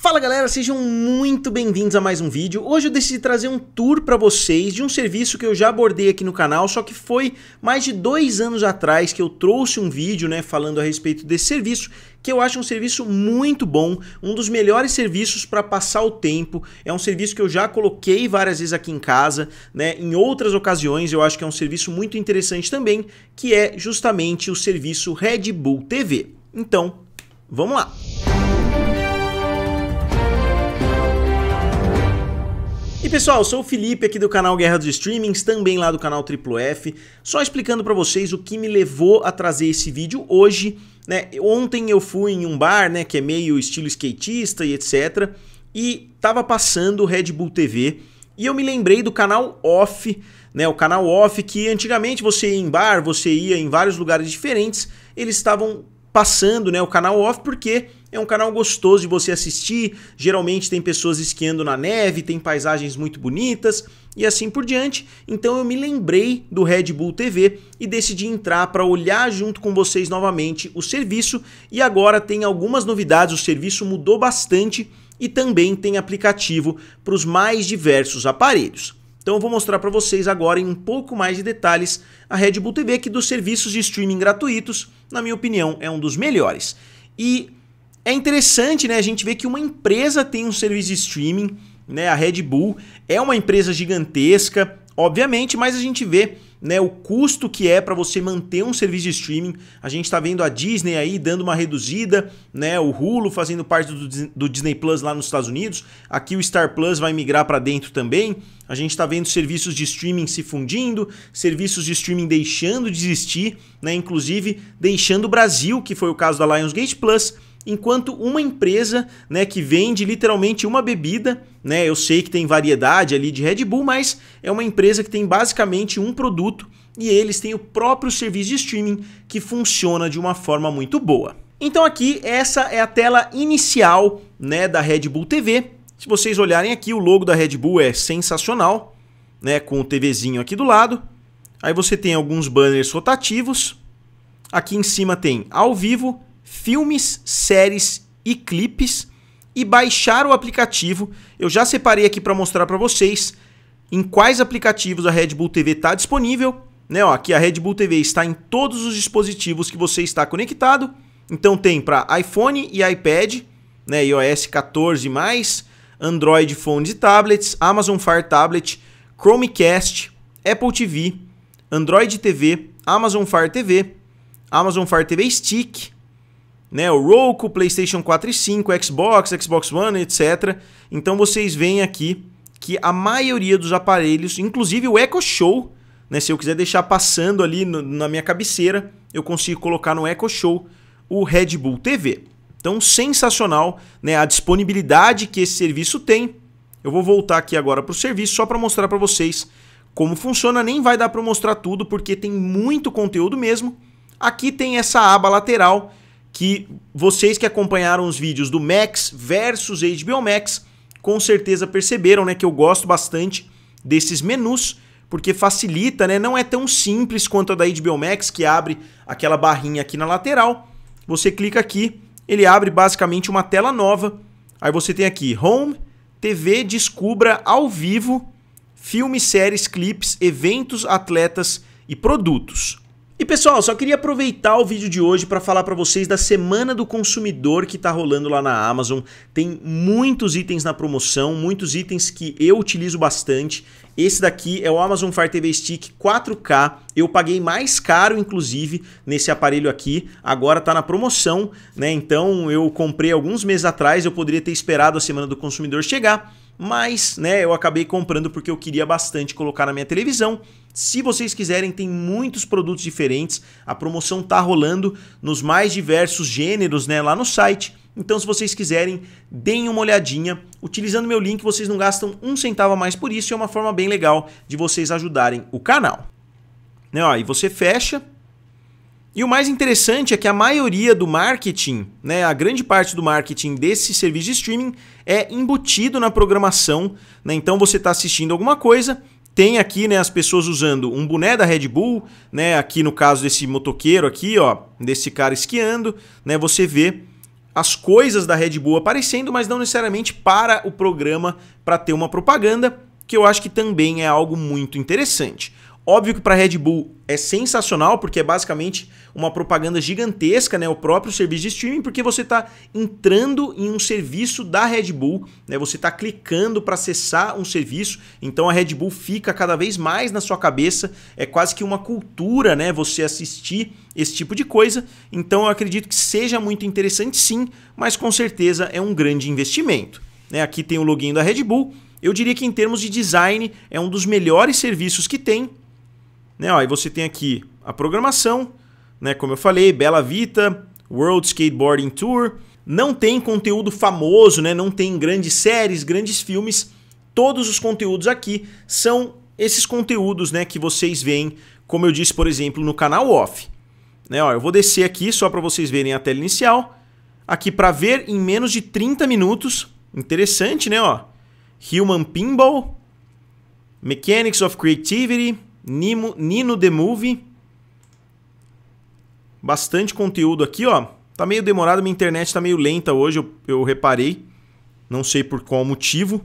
Fala galera, sejam muito bem-vindos a mais um vídeo. Hoje eu decidi trazer um tour para vocês de um serviço que eu já abordei aqui no canal, só que foi mais de dois anos atrás que eu trouxe um vídeo, né, falando a respeito desse serviço, que eu acho um serviço muito bom, um dos melhores serviços para passar o tempo. É um serviço que eu já coloquei várias vezes aqui em casa, né? Em outras ocasiões, eu acho que é um serviço muito interessante também, que é justamente o serviço Red Bull TV. Então, vamos lá. Música E pessoal, sou o Felipe aqui do canal Guerra dos Streamings, também lá do canal Triplo F, só explicando para vocês o que me levou a trazer esse vídeo hoje, né? Ontem eu fui em um bar, né, que é meio estilo skatista e etc, e tava passando o Red Bull TV, e eu me lembrei do canal Off, né, o canal Off que antigamente você ia em bar, você ia em vários lugares diferentes, eles estavam passando, né, o canal Off porque é um canal gostoso de você assistir. Geralmente tem pessoas esquiando na neve, tem paisagens muito bonitas e assim por diante. Então eu me lembrei do Red Bull TV e decidi entrar para olhar junto com vocês novamente o serviço. E agora tem algumas novidades, o serviço mudou bastante e também tem aplicativo para os mais diversos aparelhos. Então eu vou mostrar para vocês agora em um pouco mais de detalhes a Red Bull TV, que dos serviços de streaming gratuitos, na minha opinião, é um dos melhores. E é interessante, né? A gente vê que uma empresa tem um serviço de streaming, né? A Red Bull é uma empresa gigantesca, obviamente, mas a gente vê né, o custo que é para você manter um serviço de streaming. A gente está vendo a Disney aí dando uma reduzida, né, o Hulu fazendo parte do, do Disney Plus lá nos Estados Unidos. Aqui o Star Plus vai migrar para dentro também. A gente está vendo serviços de streaming se fundindo, serviços de streaming deixando de existir, né, inclusive deixando o Brasil, que foi o caso da Lionsgate Plus enquanto uma empresa né, que vende literalmente uma bebida, né, eu sei que tem variedade ali de Red Bull, mas é uma empresa que tem basicamente um produto e eles têm o próprio serviço de streaming que funciona de uma forma muito boa. Então aqui essa é a tela inicial né, da Red Bull TV. Se vocês olharem aqui, o logo da Red Bull é sensacional, né, com o TVzinho aqui do lado. Aí você tem alguns banners rotativos. Aqui em cima tem ao vivo, filmes, séries e clipes e baixar o aplicativo. Eu já separei aqui para mostrar para vocês em quais aplicativos a Red Bull TV está disponível. Né, ó, aqui a Red Bull TV está em todos os dispositivos que você está conectado. Então tem para iPhone e iPad, né, iOS 14 mais, Android phones e tablets, Amazon Fire Tablet, Chromecast, Apple TV, Android TV, Amazon Fire TV, Amazon Fire TV Stick, né? O Roku, PlayStation 4 e 5, Xbox, Xbox One, etc. Então vocês veem aqui que a maioria dos aparelhos, inclusive o Echo Show, né? Se eu quiser deixar passando ali no, na minha cabeceira, eu consigo colocar no Echo Show o Red Bull TV. Então, sensacional, né? A disponibilidade que esse serviço tem. Eu vou voltar aqui agora para o serviço só para mostrar para vocês como funciona. Nem vai dar para mostrar tudo porque tem muito conteúdo mesmo. Aqui tem essa aba lateral que vocês que acompanharam os vídeos do Max versus HBO Max com certeza perceberam, né, que eu gosto bastante desses menus, porque facilita, né? Não é tão simples quanto a da HBO Max que abre aquela barrinha aqui na lateral. Você clica aqui, ele abre basicamente uma tela nova. Aí você tem aqui Home, TV, descubra ao vivo, filmes, séries, clipes, eventos, atletas e produtos. E pessoal, só queria aproveitar o vídeo de hoje para falar para vocês da Semana do Consumidor que está rolando lá na Amazon. Tem muitos itens na promoção, muitos itens que eu utilizo bastante. Esse daqui é o Amazon Fire TV Stick 4K. Eu paguei mais caro, inclusive, nesse aparelho aqui. Agora está na promoção, né? Então eu comprei alguns meses atrás, eu poderia ter esperado a Semana do Consumidor chegar, mas né, eu acabei comprando porque eu queria bastante colocar na minha televisão. Se vocês quiserem, tem muitos produtos diferentes. A promoção tá rolando nos mais diversos gêneros, né, lá no site. Então, se vocês quiserem, deem uma olhadinha. Utilizando meu link, vocês não gastam um centavo a mais por isso. É uma forma bem legal de vocês ajudarem o canal. Né, ó, e você fecha e o mais interessante é que a maioria do marketing, né, a grande parte do marketing desse serviço de streaming é embutido na programação. Né? Então você está assistindo alguma coisa, tem aqui né, as pessoas usando um boné da Red Bull, né, aqui no caso desse motoqueiro aqui, ó, desse cara esquiando, né, você vê as coisas da Red Bull aparecendo, mas não necessariamente para o programa para ter uma propaganda, que eu acho que também é algo muito interessante. Óbvio que para Red Bull é sensacional, porque é basicamente uma propaganda gigantesca, né? O próprio serviço de streaming, porque você está entrando em um serviço da Red Bull, né? Você está clicando para acessar um serviço, então a Red Bull fica cada vez mais na sua cabeça. É quase que uma cultura, né? Você assistir esse tipo de coisa. Então eu acredito que seja muito interessante, sim, mas com certeza é um grande investimento. Né? Aqui tem o login da Red Bull. Eu diria que em termos de design é um dos melhores serviços que tem, né? Ó, aí você tem aqui a programação, né? como eu falei, Bela Vita, World Skateboarding Tour. Não tem conteúdo famoso, né? não tem grandes séries, grandes filmes. Todos os conteúdos aqui são esses conteúdos né, que vocês veem, como eu disse, por exemplo, no canal off. Né, ó, eu vou descer aqui só para vocês verem a tela inicial. Aqui para ver em menos de 30 minutos. Interessante, né? Ó. Human Pinball, Mechanics of Creativity, Nimo, Nino The Movie. Bastante conteúdo aqui, ó. Tá meio demorado, minha internet tá meio lenta hoje, eu, eu reparei. Não sei por qual motivo.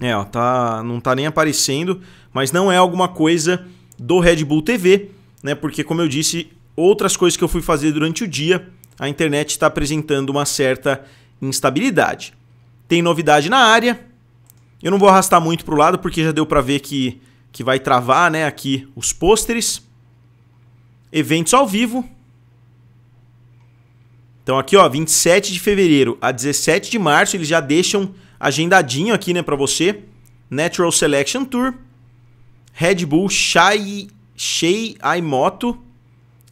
É, ó, tá, não tá nem aparecendo, mas não é alguma coisa do Red Bull TV, né? Porque como eu disse, outras coisas que eu fui fazer durante o dia, a internet está apresentando uma certa instabilidade. Tem novidade na área. Eu não vou arrastar muito para o lado porque já deu para ver que que vai travar né, aqui os pôsteres. Eventos ao vivo. Então aqui, ó, 27 de fevereiro a 17 de março, eles já deixam agendadinho aqui, né, para você. Natural Selection Tour, Red Bull Shai, Shei Aimoto,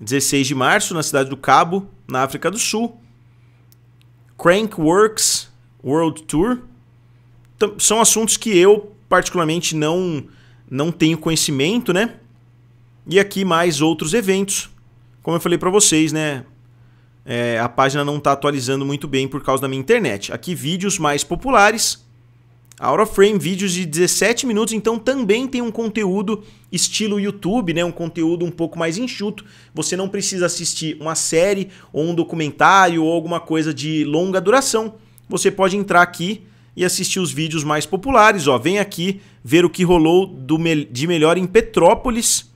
16 de março, na cidade do Cabo, na África do Sul. Crankworks World Tour. São assuntos que eu particularmente não não tenho conhecimento, né? E aqui mais outros eventos. Como eu falei para vocês, né? É, a página não está atualizando muito bem por causa da minha internet. Aqui vídeos mais populares. Aura Frame, vídeos de 17 minutos, então também tem um conteúdo estilo YouTube, né? Um conteúdo um pouco mais enxuto. Você não precisa assistir uma série ou um documentário ou alguma coisa de longa duração. Você pode entrar aqui e assistir os vídeos mais populares. Ó, vem aqui ver o que rolou do, de melhor em Petrópolis.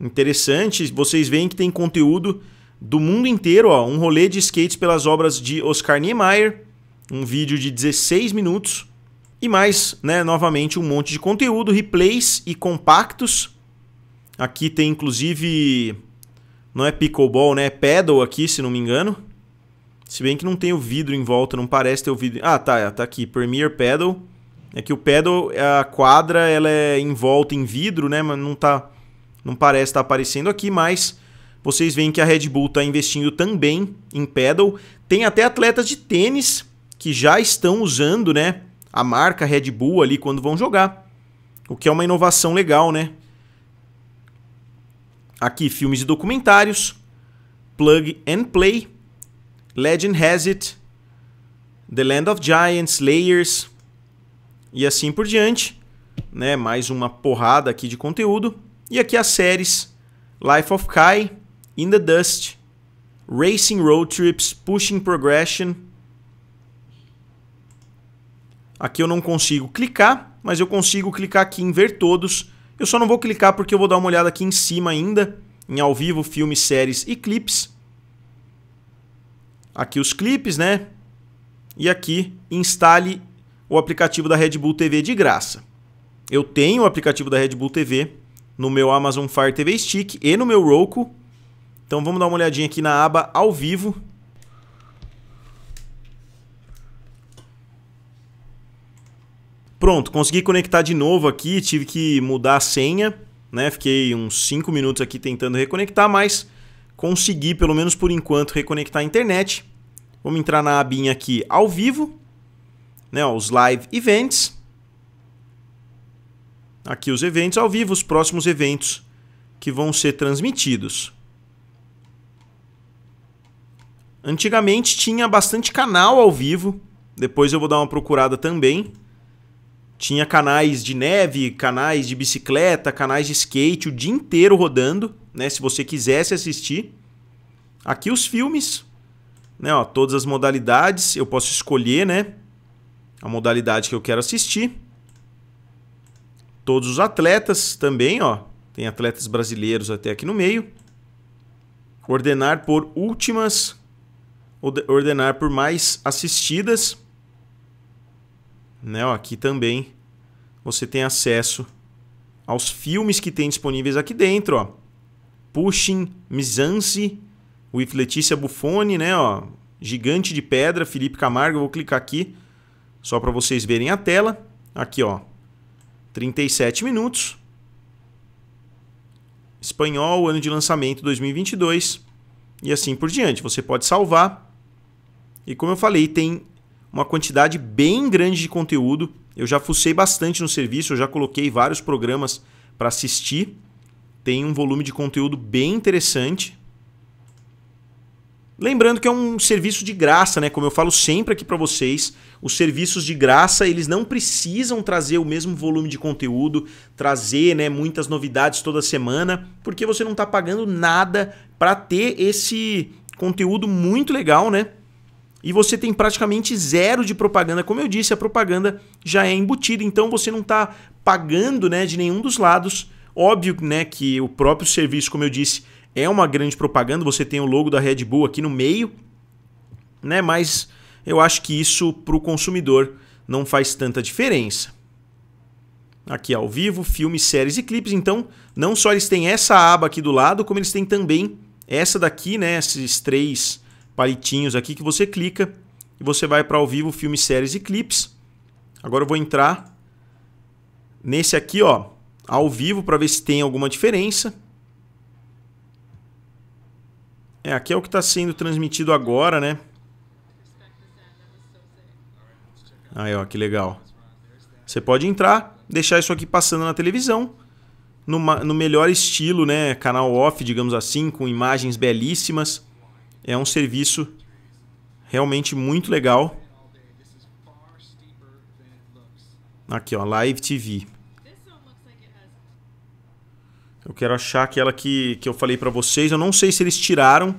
Interessante, vocês veem que tem conteúdo do mundo inteiro, ó, um rolê de skates pelas obras de Oscar Niemeyer, um vídeo de 16 minutos e mais, né, novamente um monte de conteúdo, replays e compactos. Aqui tem inclusive não é pickleball, né, é paddle aqui, se não me engano. Se bem que não tem o vidro em volta, não parece ter o vidro. Ah, tá, tá aqui, Premier Pedal. É que o pedal, a quadra, ela é em volta em vidro, né? Mas não tá. Não parece estar tá aparecendo aqui, mas vocês veem que a Red Bull está investindo também em pedal. Tem até atletas de tênis que já estão usando, né? A marca Red Bull ali quando vão jogar. O que é uma inovação legal, né? Aqui, filmes e documentários. Plug and play. Legend Has It, The Land of Giants, Layers e assim por diante. Né? Mais uma porrada aqui de conteúdo. E aqui as séries Life of Kai, In the Dust, Racing Road Trips, Pushing Progression. Aqui eu não consigo clicar, mas eu consigo clicar aqui em ver todos. Eu só não vou clicar porque eu vou dar uma olhada aqui em cima ainda, em ao vivo, filmes, séries e clipes. Aqui os clipes, né? E aqui instale o aplicativo da Red Bull TV de graça. Eu tenho o aplicativo da Red Bull TV no meu Amazon Fire TV Stick e no meu Roku. Então vamos dar uma olhadinha aqui na aba ao vivo. Pronto, consegui conectar de novo aqui, tive que mudar a senha, né? Fiquei uns 5 minutos aqui tentando reconectar, mas conseguir, pelo menos por enquanto, reconectar a internet. Vamos entrar na abinha aqui ao vivo, né, ó, os live events. Aqui os eventos ao vivo, os próximos eventos que vão ser transmitidos. Antigamente tinha bastante canal ao vivo, depois eu vou dar uma procurada também. Tinha canais de neve, canais de bicicleta, canais de skate o dia inteiro rodando né? Se você quisesse assistir, aqui os filmes, né? Ó, todas as modalidades, eu posso escolher, né? A modalidade que eu quero assistir. Todos os atletas também, ó. Tem atletas brasileiros até aqui no meio. Ordenar por últimas. Ordenar por mais assistidas. Né, ó, aqui também você tem acesso aos filmes que tem disponíveis aqui dentro. Ó. Pushing Mizanzi with Letícia Buffoni, né? Ó, gigante de pedra, Felipe Camargo. Eu vou clicar aqui só para vocês verem a tela. Aqui, ó, 37 minutos. Espanhol, ano de lançamento 2022 e assim por diante. Você pode salvar. E como eu falei, tem uma quantidade bem grande de conteúdo. Eu já fucei bastante no serviço, eu já coloquei vários programas para assistir tem um volume de conteúdo bem interessante. Lembrando que é um serviço de graça, né? Como eu falo sempre aqui para vocês, os serviços de graça, eles não precisam trazer o mesmo volume de conteúdo, trazer, né, muitas novidades toda semana, porque você não está pagando nada para ter esse conteúdo muito legal, né? E você tem praticamente zero de propaganda. Como eu disse, a propaganda já é embutida, então você não está pagando, né, de nenhum dos lados Óbvio né, que o próprio serviço, como eu disse, é uma grande propaganda. Você tem o logo da Red Bull aqui no meio, né? mas eu acho que isso para o consumidor não faz tanta diferença. Aqui ao vivo, filmes, séries e clipes. Então, não só eles têm essa aba aqui do lado, como eles têm também essa daqui, né? Esses três palitinhos aqui que você clica e você vai para ao vivo, filmes, séries e clipes. Agora eu vou entrar nesse aqui, ó, ao vivo para ver se tem alguma diferença. É, aqui é o que está sendo transmitido agora, né? Aí, ó, que legal. Você pode entrar, deixar isso aqui passando na televisão, numa, no melhor estilo, né? Canal off, digamos assim, com imagens belíssimas. É um serviço realmente muito legal. Aqui, ó, Live TV. Eu quero achar aquela que, que eu falei para vocês. Eu não sei se eles tiraram.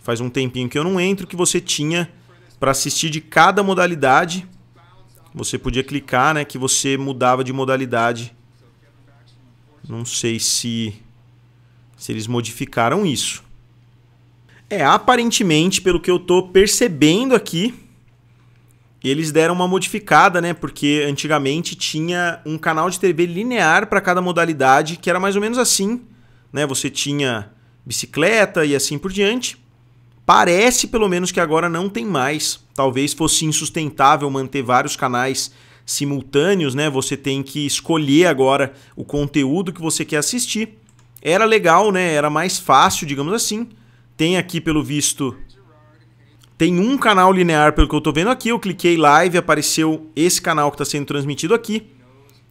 Faz um tempinho que eu não entro. Que você tinha para assistir de cada modalidade. Você podia clicar, né? Que você mudava de modalidade. Não sei se, se eles modificaram isso. É, aparentemente, pelo que eu tô percebendo aqui, eles deram uma modificada, né? Porque antigamente tinha um canal de TV linear para cada modalidade, que era mais ou menos assim, né? Você tinha bicicleta e assim por diante. Parece pelo menos que agora não tem mais. Talvez fosse insustentável manter vários canais simultâneos, né? Você tem que escolher agora o conteúdo que você quer assistir. Era legal, né? Era mais fácil, digamos assim. Tem aqui, pelo visto, tem um canal linear, pelo que eu estou vendo aqui. Eu cliquei live, apareceu esse canal que está sendo transmitido aqui.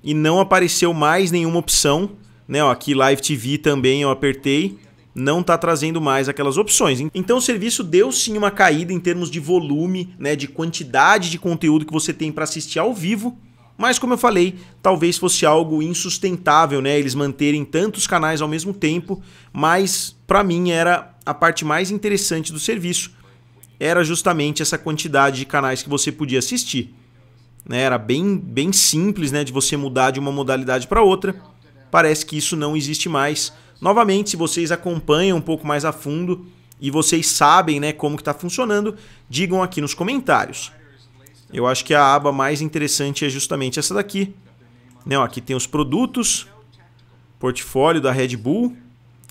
E não apareceu mais nenhuma opção. Né? Ó, aqui Live TV também eu apertei. Não está trazendo mais aquelas opções. Então o serviço deu sim uma caída em termos de volume, né? de quantidade de conteúdo que você tem para assistir ao vivo. Mas como eu falei, talvez fosse algo insustentável, né? Eles manterem tantos canais ao mesmo tempo, mas para mim era a parte mais interessante do serviço, era justamente essa quantidade de canais que você podia assistir. Né? Era bem, bem simples né? de você mudar de uma modalidade para outra. Parece que isso não existe mais. Novamente, se vocês acompanham um pouco mais a fundo e vocês sabem né, como que está funcionando, digam aqui nos comentários. Eu acho que a aba mais interessante é justamente essa daqui. Né, ó, aqui tem os produtos, portfólio da Red Bull,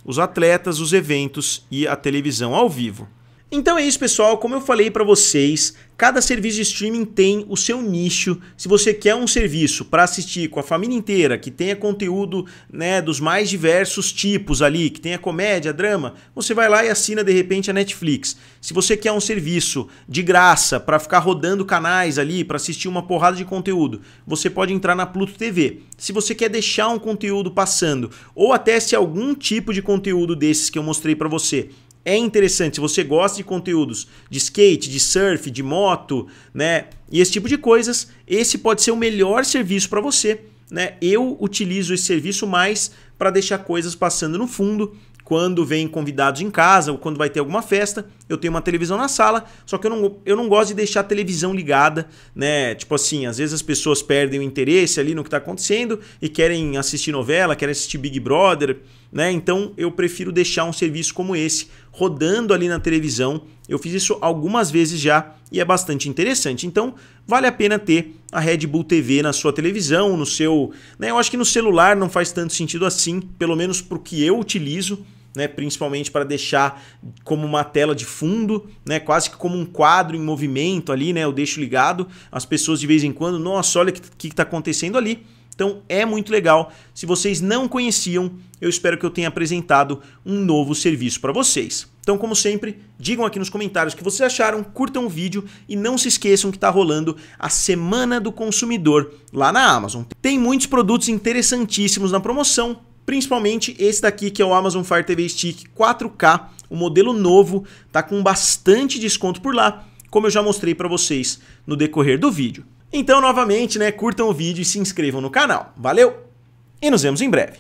os atletas, os eventos e a televisão ao vivo. Então é isso, pessoal. Como eu falei para vocês, cada serviço de streaming tem o seu nicho. Se você quer um serviço para assistir com a família inteira, que tenha conteúdo né, dos mais diversos tipos ali, que tenha comédia, drama, você vai lá e assina de repente a Netflix. Se você quer um serviço de graça para ficar rodando canais ali, para assistir uma porrada de conteúdo, você pode entrar na Pluto TV. Se você quer deixar um conteúdo passando, ou até se algum tipo de conteúdo desses que eu mostrei para você é interessante. Se você gosta de conteúdos de skate, de surf, de moto, né? E esse tipo de coisas, esse pode ser o melhor serviço para você. Né? Eu utilizo esse serviço mais para deixar coisas passando no fundo quando vem convidados em casa ou quando vai ter alguma festa, eu tenho uma televisão na sala, só que eu não, eu não gosto de deixar a televisão ligada, né? Tipo assim, às vezes as pessoas perdem o interesse ali no que está acontecendo e querem assistir novela, querem assistir Big Brother, né? Então eu prefiro deixar um serviço como esse rodando ali na televisão. Eu fiz isso algumas vezes já e é bastante interessante. Então vale a pena ter a Red Bull TV na sua televisão, no seu. Né? Eu acho que no celular não faz tanto sentido assim, pelo menos para o que eu utilizo né, principalmente para deixar como uma tela de fundo, né, quase que como um quadro em movimento ali, né, eu deixo ligado, as pessoas de vez em quando, nossa, olha o que está acontecendo ali. Então é muito legal. Se vocês não conheciam, eu espero que eu tenha apresentado um novo serviço para vocês. Então, como sempre, digam aqui nos comentários o que vocês acharam, curtam o vídeo e não se esqueçam que está rolando a Semana do Consumidor lá na Amazon. Tem muitos produtos interessantíssimos na promoção, Principalmente esse daqui que é o Amazon Fire TV Stick 4K, o modelo novo, tá com bastante desconto por lá, como eu já mostrei para vocês no decorrer do vídeo. Então, novamente, né, curtam o vídeo e se inscrevam no canal. Valeu! E nos vemos em breve.